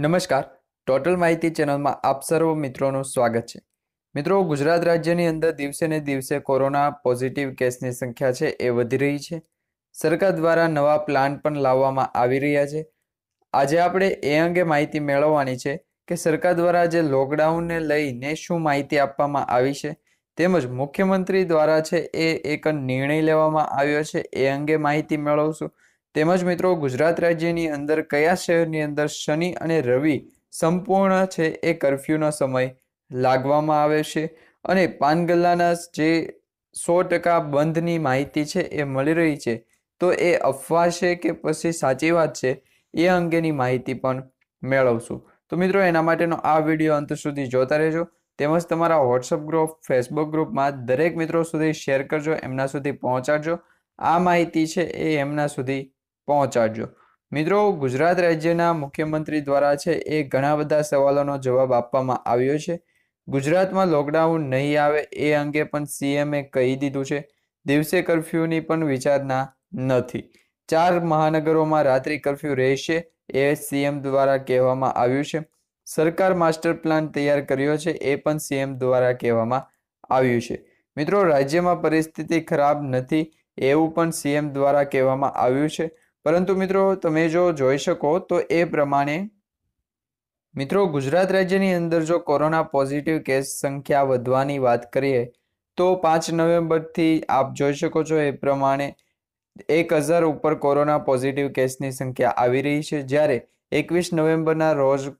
નમસ્કાર ટોટલ માહિતી ચેનલમાં આપ સર્વ મિત્રોનું સ્વાગત છે મિત્રો ગુજરાત રાજ્યની અંદર દિવસે ને દિવસે કોરોના પોઝિટિવ કેસની સંખ્યા છે એ વધી રહી છે સરકાર દ્વારા નવા પ્લાન પણ લાવવામાં આવી રહ્યા છે આજે આપણે એ અંગે માહિતી મેળવવાની છે કે સરકાર દ્વારા જે લોકડાઉનને લઈને શું માહિતી આપવામાં આવી છે તેમજ મુખ્યમંત્રી દ્વારા છે એ એક નિર્ણય લેવામાં આવ્યો છે એ અંગે માહિતી મેળવશું તેમજ મિત્રો ગુજરાત રાજ્યની અંદર કયા શહેરની અંદર શનિ અને રવિ સંપૂર્ણ છે એ કરફ્યુનો સમય લાગવામાં આવે છે અને પાનગલ્લાના જે સો ટકા બંધની માહિતી છે એ મળી રહી છે તો એ અફવા છે કે પછી સાચી વાત છે એ અંગેની માહિતી પણ મેળવશું તો મિત્રો એના માટેનો આ વિડીયો અંત સુધી જોતા રહેજો તેમજ તમારા વોટ્સઅપ ગ્રુપ ફેસબુક ગ્રુપમાં દરેક મિત્રો સુધી શેર કરજો એમના સુધી પહોંચાડજો આ માહિતી છે એ એમના સુધી પહોંચાડજો મિત્રો ગુજરાત રાજ્યના મુખ્યમંત્રી દ્વારા છે એ ઘણા બધા સવાલોનો જવાબ આપવામાં આવ્યો છે ગુજરાતમાં લોકડાઉન નહીં આવે એ અંગે પણ સીએમએ કહી દીધું છે દિવસે કર્ફ્યુની પણ વિચારણા નથી ચાર મહાનગરોમાં રાત્રિ કર્ફ્યુ રહેશે એ સીએમ દ્વારા કહેવામાં આવ્યું છે સરકાર માસ્ટર પ્લાન તૈયાર કર્યો છે એ પણ સીએમ દ્વારા કહેવામાં આવ્યું છે મિત્રો રાજ્યમાં પરિસ્થિતિ ખરાબ નથી એવું પણ સીએમ દ્વારા કહેવામાં આવ્યું છે પરંતુ મિત્રો તમે જો જોઈ શકો તો એ પ્રમાણે મિત્રો ગુજરાત રાજ્યની અંદર જો કોરોના પોઝિટિવ કેસ સંખ્યા વધવાની વાત કરીએ તો પાંચ નવેમ્બરથી આપ જોઈ શકો છો એ પ્રમાણે એક હજાર ઉપર કોરોના પોઝિટિવ કેસની સંખ્યા આવી રહી છે જ્યારે એકવીસ નવેમ્બરના રોજ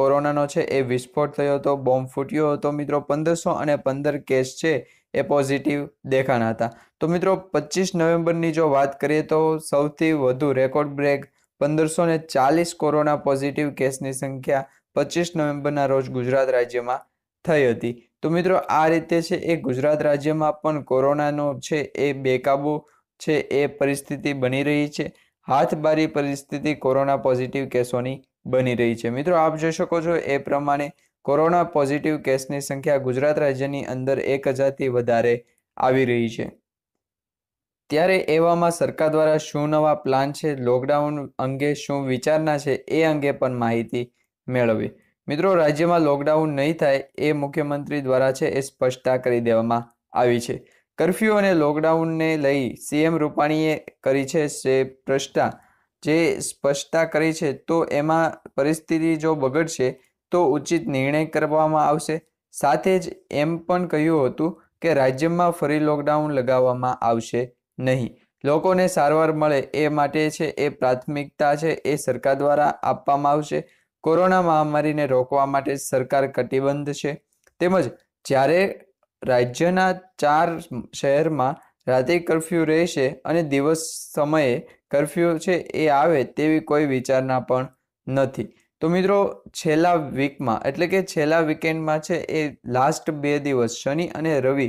કોરોનાનો છે એ વિસ્ફોટ થયો હતો બોમ્બ ફૂટ્યો હતો મિત્રો પંદરસો અને પંદર કેસ છે એ પોઝિટિવ દેખાણા હતા તો મિત્રો પચીસ નવેમ્બરની જો વાત કરીએ તો સૌથી વધુ રેકોર્ડ બ્રેક પંદરસો ને ચાલીસ કોરોના પોઝિટિવ કેસની સંખ્યા પચીસ નવેમ્બરના રોજ ગુજરાત રાજ્યમાં થઈ હતી તો મિત્રો આ રીતે છે એ ગુજરાત રાજ્યમાં પણ કોરોનાનો છે એ બેકાબુ છે એ પરિસ્થિતિ બની રહી છે હાથબારી પરિસ્થિતિ કોરોના પોઝિટિવ કેસોની બની રહી છે મિત્રો આપ જોઈ શકો છો એ પ્રમાણે કોરોના પોઝિટિવ કેસની સંખ્યા ગુજરાત રાજ્યની અંદર એક હજારથી વધારે આવી રહી છે ત્યારે એવામાં સરકાર દ્વારા શું નવા પ્લાન છે લોકડાઉન અંગે શું વિચારના છે એ અંગે પણ માહિતી મેળવવી મિત્રો રાજ્યમાં લોકડાઉન નહીં થાય એ મુખ્યમંત્રી દ્વારા છે એ સ્પષ્ટતા કરી દેવામાં આવી છે કરફ્યુ અને લોકડાઉનને લઈ સીએમ રૂપાણીએ કરી છે જે સ્પષ્ટતા જે સ્પષ્ટતા કરી છે તો એમાં પરિસ્થિતિ જો બગડશે તો ઉચિત નિર્ણય કરવામાં આવશે સાથે જ એમ પણ કહ્યું હતું કે રાજ્યમાં ફરી લોકડાઉન લગાવવામાં આવશે નહીં લોકોને સારવાર મળે એ માટે છે એ પ્રાથમિકતા છે એ સરકાર દ્વારા આપવામાં આવશે કોરોના મહામારીને રોકવા માટે સરકાર કટિબદ્ધ છે તેમજ જ્યારે રાજ્યના ચાર શહેરમાં રાતે કર્ફ્યુ રહેશે અને દિવસ સમયે કર્ફ્યુ છે એ આવે તેવી કોઈ વિચારણા પણ નથી તો મિત્રો છેલ્લા વીકમાં એટલે કે છેલ્લા વીકેન્ડમાં છે એ લાસ્ટ બે દિવસ શનિ અને રવિ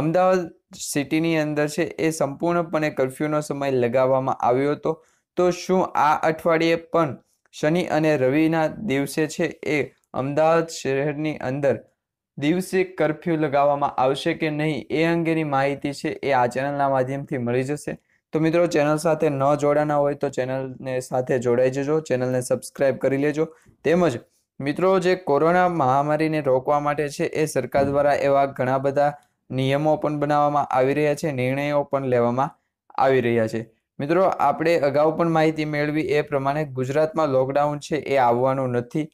અમદાવાદ સિટીની અંદર છે એ સંપૂર્ણપણે કરફ્યુનો સમય લગાવવામાં આવ્યો હતો તો શું આ અઠવાડિયે પણ શનિ અને રવિના દિવસે છે એ અમદાવાદ શહેરની અંદર દિવસે કરફ્યુ લગાવવામાં આવશે કે નહીં એ અંગેની માહિતી છે એ આ ચેનલના માધ્યમથી મળી જશે તો મિત્રો ચેનલ સાથે ન જોડાના હોય તો ચેનલને સાથે જોડાઈ જજો ચેનલને સબસ્ક્રાઇબ કરી લેજો તેમજ મિત્રો જે કોરોના મહામારીને રોકવા માટે છે એ સરકાર દ્વારા એવા ઘણા બધા નિયમો પણ બનાવવામાં આવી રહ્યા છે નિર્ણયો પણ લેવામાં આવી રહ્યા છે મિત્રો આપણે અગાઉ પણ માહિતી મેળવી એ પ્રમાણે ગુજરાતમાં લોકડાઉન છે એ આવવાનું નથી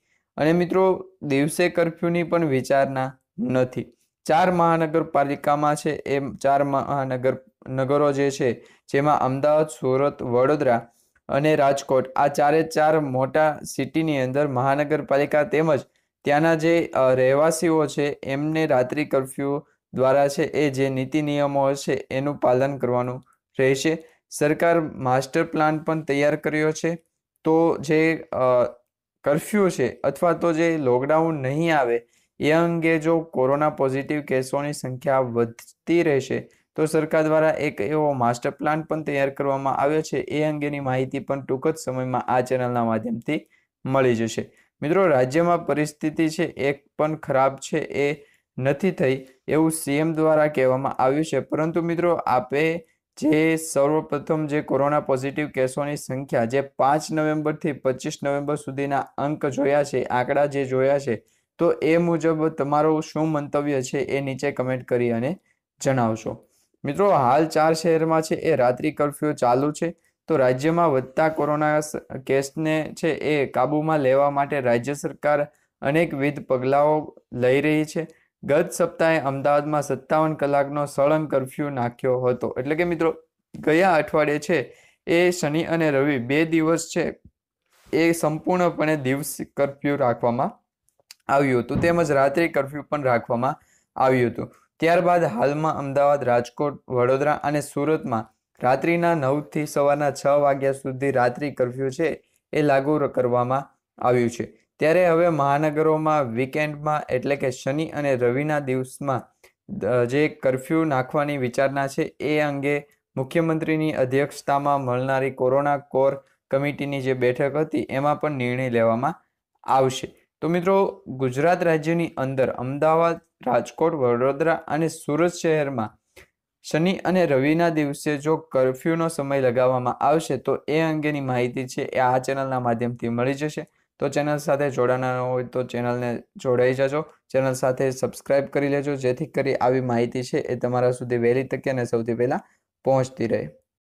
અને મિત્રો દિવસે કરફ્યુની પણ વિચારણા નથી ચાર મહાનગરપાલિકામાં છે એ ચાર મહાનગર નગરો જે છે જેમાં અમદાવાદ સુરત વડોદરા અને રાજકોટ આ ચારે ચાર મોટા સિટીની અંદર મહાનગરપાલિકા તેમજ ત્યાંના જે રહેવાસીઓ છે એમને રાત્રિ કર્ફ્યુ દ્વારા છે એ જે નીતિ નિયમો છે એનું પાલન કરવાનું રહેશે સરકાર માસ્ટર પ્લાન પણ તૈયાર કર્યો છે તો જે કર્ફ્યુ છે અથવા તો જે લોકડાઉન નહીં આવે એ અંગે જો કોરોના પોઝિટિવ કેસોની સંખ્યા વધતી રહેશે તો સરકાર દ્વારા એક એવો માસ્ટર પ્લાન પણ તૈયાર કરવામાં આવ્યો છે એ અંગેની માહિતી પણ ટૂંક જ સમયમાં આ ચેનલના માધ્યમથી મળી જશે મિત્રો રાજ્યમાં પરિસ્થિતિ છે એક પણ ખરાબ છે એ નથી થઈ એવું સીએમ દ્વારા કહેવામાં આવ્યું છે પરંતુ મિત્રો આપે જે સર્વપ્રથમ જે કોરોના પોઝિટિવ કેસોની સંખ્યા જે પાંચ નવેમ્બરથી પચીસ નવેમ્બર સુધીના અંક જોયા છે આંકડા જે જોયા છે તો એ મુજબ તમારો શું મંતવ્ય છે એ નીચે કમેન્ટ કરી અને જણાવશો મિત્રો હાલ ચાર શહેરમાં છે એ રાત્રિ કર્ફ્યુ ચાલુ છે તો રાજ્યમાં વધતા કોરોના કેસને છે એ કાબૂમાં લેવા માટે રાજ્ય સરકાર અનેકવિધ પગલાઓ લઈ રહી છે ગત સપ્તાહે અમદાવાદમાં સત્તાવન કલાકનો સળંગ કર્ફ્યુ નાખ્યો હતો એટલે કે મિત્રો ગયા અઠવાડિયે છે એ શનિ અને રવિ બે દિવસ છે એ સંપૂર્ણપણે દિવસ કર્ફ્યુ રાખવામાં આવ્યું હતું તેમજ રાત્રિ કરફ્યુ પણ રાખવામાં આવ્યું હતું ત્યારબાદ હાલમાં અમદાવાદ રાજકોટ વડોદરા અને સુરતમાં રાત્રિના નવથી સવારના છ વાગ્યા સુધી રાત્રિ કરફ્યુ છે એ લાગુ કરવામાં આવ્યું છે ત્યારે હવે મહાનગરોમાં વીકેન્ડમાં એટલે કે શનિ અને રવિના દિવસમાં જે કરફ્યુ નાખવાની વિચારણા છે એ અંગે મુખ્યમંત્રીની અધ્યક્ષતામાં મળનારી કોરોના કોર કમિટીની જે બેઠક હતી એમાં પણ નિર્ણય લેવામાં આવશે તો મિત્રો ગુજરાત રાજ્યની અંદર અમદાવાદ રાજકોટ વડોદરા અને સુરત શહેરમાં શનિ અને રવિના દિવસે જો કર્ફ્યુનો સમય લગાવવામાં આવશે તો એ અંગેની માહિતી છે એ આ ચેનલના માધ્યમથી મળી જશે તો ચેનલ સાથે જોડાના હોય તો ચેનલને જોડાઈ જજો ચેનલ સાથે સબસ્ક્રાઇબ કરી લેજો જેથી કરી આવી માહિતી છે એ તમારા સુધી વહેલી તકે અને સૌથી પહેલાં પહોંચતી રહે